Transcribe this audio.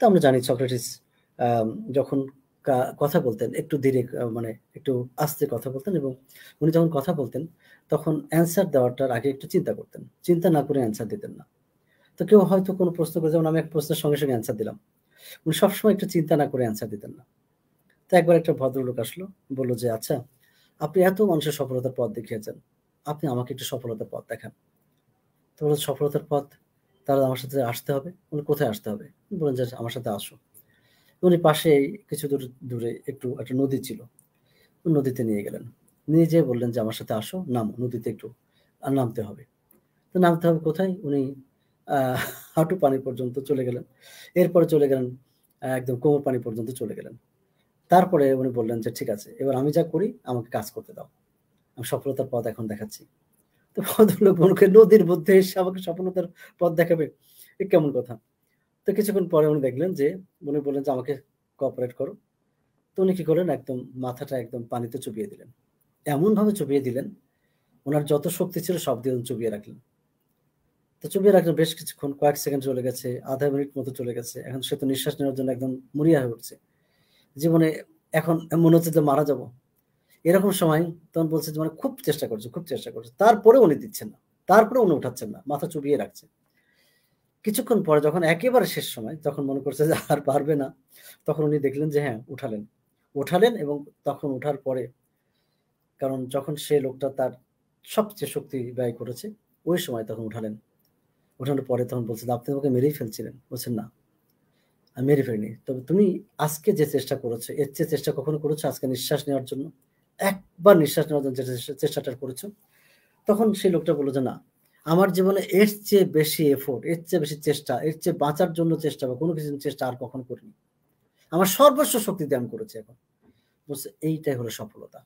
তো আমরা জানি সক্রেটিস যখন কথা বলতেন একটু ধীরে মানে একটু আস্তে কথা বলতেন এবং উনি যখন কথা বলতেন তখন অ্যান্সার দেওয়াটার আগে একটু চিন্তা করতেন চিন্তা না করে অ্যান্সার দিতেন না তো কেউ হয়তো কোনো প্রশ্ন করে যেমন আমি এক প্রশ্নের সঙ্গে সঙ্গে অ্যান্সার দিলাম উনি সবসময় একটু চিন্তা না করে অ্যান্সার দিতেন না তো একবার একটা ভদ্রলোক আসলো বললো যে আচ্ছা আপনি এত মানুষের সফলতার পথ দেখিয়েছেন আপনি আমাকে একটু সফলতার পথ দেখান তো সফলতার পথ তাহলে আমার সাথে আসতে হবে উনি কোথায় আসতে হবে বললেন যে আমার সাথে আসো উনি পাশে কিছু দূর দূরে একটু একটা নদী ছিল নদীতে নিয়ে গেলেন নিয়ে যেয়ে বললেন যে আমার সাথে আসো নামো নদীতে একটু আর নামতে হবে তো নামতে হবে কোথায় উনি হাঁটু পানি পর্যন্ত চলে গেলেন এরপরে চলে গেলেন একদম কোমর পানি পর্যন্ত চলে গেলেন তারপরে উনি বললেন যে ঠিক আছে এবার আমি যা করি আমাকে কাজ করতে দাও আমি সফলতার পথ এখন দেখাচ্ছি তো ভদ্রলোক মনে নদীর মধ্যে এসে আমাকে সফলতার পথ দেখাবে এ কেমন কথা তো কিছুক্ষণ পরে উনি দেখলেন যে উনি বললেন যে আমাকে কোঅপারেট করো তো উনি কি করলেন একদম মাথাটা একদম পানিতে চুপিয়ে দিলেন এমন ভাবে চুপিয়ে দিলেন ওনার যত শক্তি ছিল সব দিয়ে উনি চুপিয়ে রাখলেন তো চুপিয়ে রাখলেন বেশ কিছুক্ষণ কয়েক সেকেন্ড চলে গেছে আধা মিনিট মতো চলে গেছে এখন সে তো নিঃশ্বাস নেওয়ার জন্য একদম মরিয়া হয়ে উঠছে জীবনে এখন মনে হচ্ছে যে মারা যাব এরকম সময় তখন বলছে যে মানে খুব চেষ্টা করছে খুব চেষ্টা করছে তারপরে উনি দিচ্ছেন না তারপরে উনি উঠাচ্ছেন না মাথা চুপিয়ে রাখছে কিছুক্ষণ পরে যখন একেবারে শেষ সময় যখন মনে করছে যে আর পারবে না তখন উনি দেখলেন যে হ্যাঁ উঠালেন উঠালেন এবং তখন উঠার পরে কারণ যখন সে লোকটা তার সবচেয়ে শক্তি ব্যয় করেছে ওই সময় তখন উঠালেন উঠানোর পরে তখন বলছে আপনি আমাকে মেরেই ফেলছিলেন বলছেন না আমি মেরে ফেলিনি তবে তুমি আজকে যে চেষ্টা করেছো এর চেয়ে চেষ্টা কখনো করেছো আজকে নিঃশ্বাস নেওয়ার জন্য একবার নিঃশ্বাস নেওয়ার জন্য চেষ্টাটা করেছো তখন সেই লোকটা বললো যে না আমার জীবনে এর চেয়ে বেশি এফোর্ট এর চেয়ে বেশি চেষ্টা এর চেয়ে বাঁচার জন্য চেষ্টা বা কোনো কিছু চেষ্টা আর কখন করিনি আমার সর্বস্ব শক্তি দান করেছে এখন এইটাই হলো সফলতা